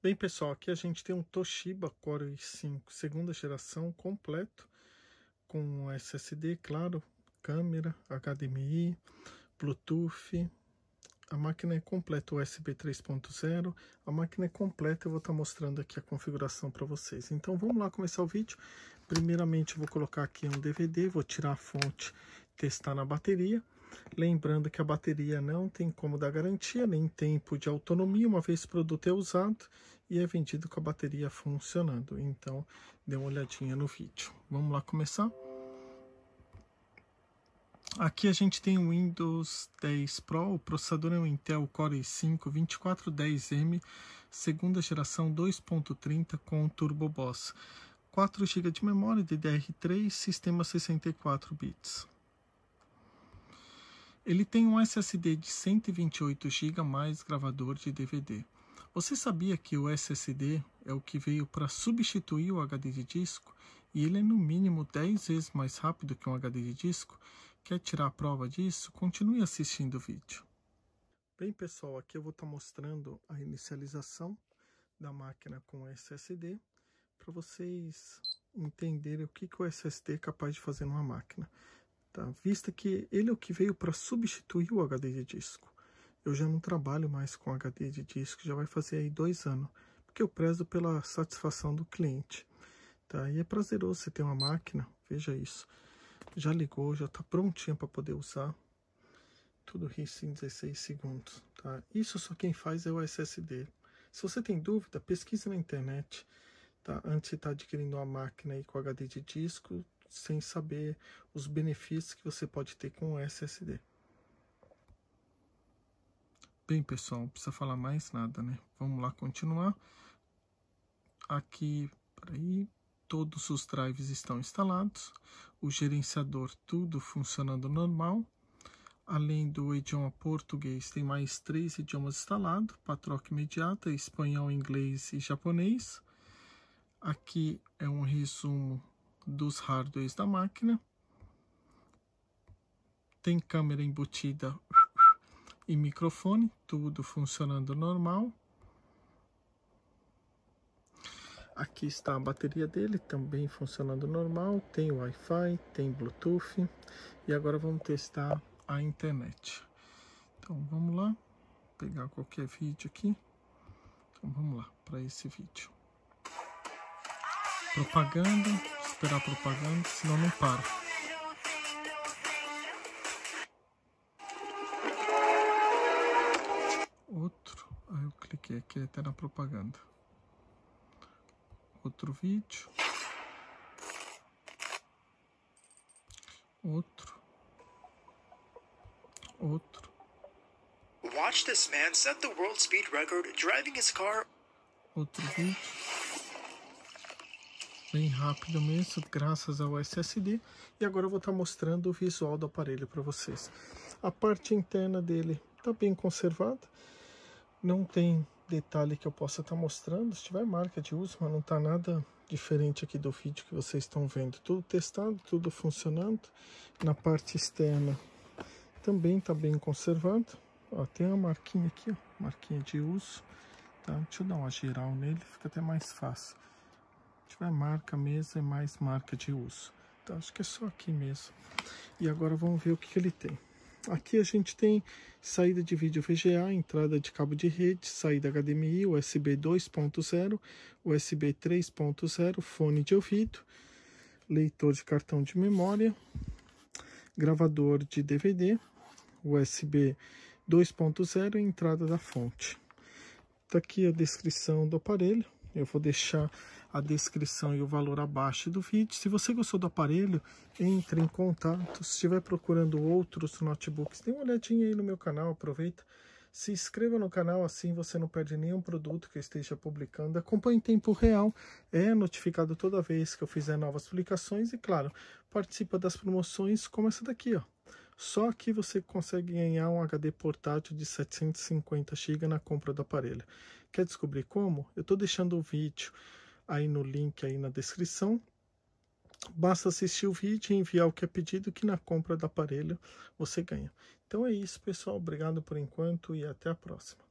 Bem, pessoal, aqui a gente tem um Toshiba Core i5 segunda geração completo com SSD, claro, câmera, HDMI, Bluetooth. A máquina é completa USB 3.0. A máquina é completa, eu vou estar tá mostrando aqui a configuração para vocês. Então vamos lá começar o vídeo. Primeiramente vou colocar aqui um DVD, vou tirar a fonte, testar na bateria. Lembrando que a bateria não tem como dar garantia nem tempo de autonomia, uma vez o produto é usado e é vendido com a bateria funcionando. Então, dê uma olhadinha no vídeo. Vamos lá começar? Aqui a gente tem o Windows 10 Pro, o processador é um Intel Core i5-2410M, segunda geração 2.30 com Turbo Boss, 4 GB de memória DDR3, sistema 64 bits. Ele tem um SSD de 128 GB mais gravador de DVD. Você sabia que o SSD é o que veio para substituir o HD de disco e ele é no mínimo 10 vezes mais rápido que um HD de disco? Quer tirar a prova disso? Continue assistindo o vídeo. Bem pessoal, aqui eu vou estar tá mostrando a inicialização da máquina com SSD para vocês entenderem o que, que o SSD é capaz de fazer numa máquina tá? Vista que ele é o que veio para substituir o HD de disco. Eu já não trabalho mais com HD de disco, já vai fazer aí dois anos, porque eu prezo pela satisfação do cliente, tá? E é prazeroso você ter uma máquina, veja isso. Já ligou, já está prontinha para poder usar. Tudo isso em 16 segundos, tá? Isso só quem faz é o SSD. Se você tem dúvida, pesquise na internet, tá? Antes de estar tá adquirindo uma máquina aí com HD de disco, sem saber os benefícios que você pode ter com o SSD. Bem, pessoal, não precisa falar mais nada, né? Vamos lá continuar. Aqui, peraí, todos os drives estão instalados, o gerenciador tudo funcionando normal. Além do idioma português, tem mais três idiomas instalados patroca imediata, espanhol, inglês e japonês. Aqui é um resumo dos hardwares da máquina. Tem câmera embutida e microfone, tudo funcionando normal. Aqui está a bateria dele, também funcionando normal. Tem Wi-Fi, tem Bluetooth. E agora vamos testar a internet. Então vamos lá, pegar qualquer vídeo aqui. Então vamos lá para esse vídeo propaganda, esperar propaganda, senão não para. Outro, aí eu cliquei aqui até tá na propaganda. Outro vídeo. Outro. Outro. Watch this man set the world speed record driving his car. Outro vídeo bem rápido mesmo, graças ao SSD. E agora eu vou estar tá mostrando o visual do aparelho para vocês. A parte interna dele está bem conservada, não tem detalhe que eu possa estar tá mostrando, se tiver marca de uso, mas não está nada diferente aqui do vídeo que vocês estão vendo. Tudo testado, tudo funcionando. Na parte externa também está bem conservado. Ó, tem uma marquinha aqui, ó, marquinha de uso. Tá? Deixa eu dar uma geral nele, fica até mais fácil é marca mesmo, é mais marca de uso. então Acho que é só aqui mesmo. E agora vamos ver o que, que ele tem. Aqui a gente tem saída de vídeo VGA, entrada de cabo de rede, saída HDMI, USB 2.0, USB 3.0, fone de ouvido, leitor de cartão de memória, gravador de DVD, USB 2.0 e entrada da fonte. Está aqui a descrição do aparelho, eu vou deixar a descrição e o valor abaixo do vídeo. Se você gostou do aparelho, entre em contato. Se estiver procurando outros notebooks, dê uma olhadinha aí no meu canal, aproveita. Se inscreva no canal, assim você não perde nenhum produto que eu esteja publicando. Acompanhe em tempo real, é notificado toda vez que eu fizer novas publicações e, claro, participa das promoções como essa daqui, ó. Só aqui você consegue ganhar um HD portátil de 750 GB na compra do aparelho. Quer descobrir como? Eu estou deixando o vídeo aí no link aí na descrição. Basta assistir o vídeo e enviar o que é pedido que na compra do aparelho você ganha. Então é isso, pessoal. Obrigado por enquanto e até a próxima.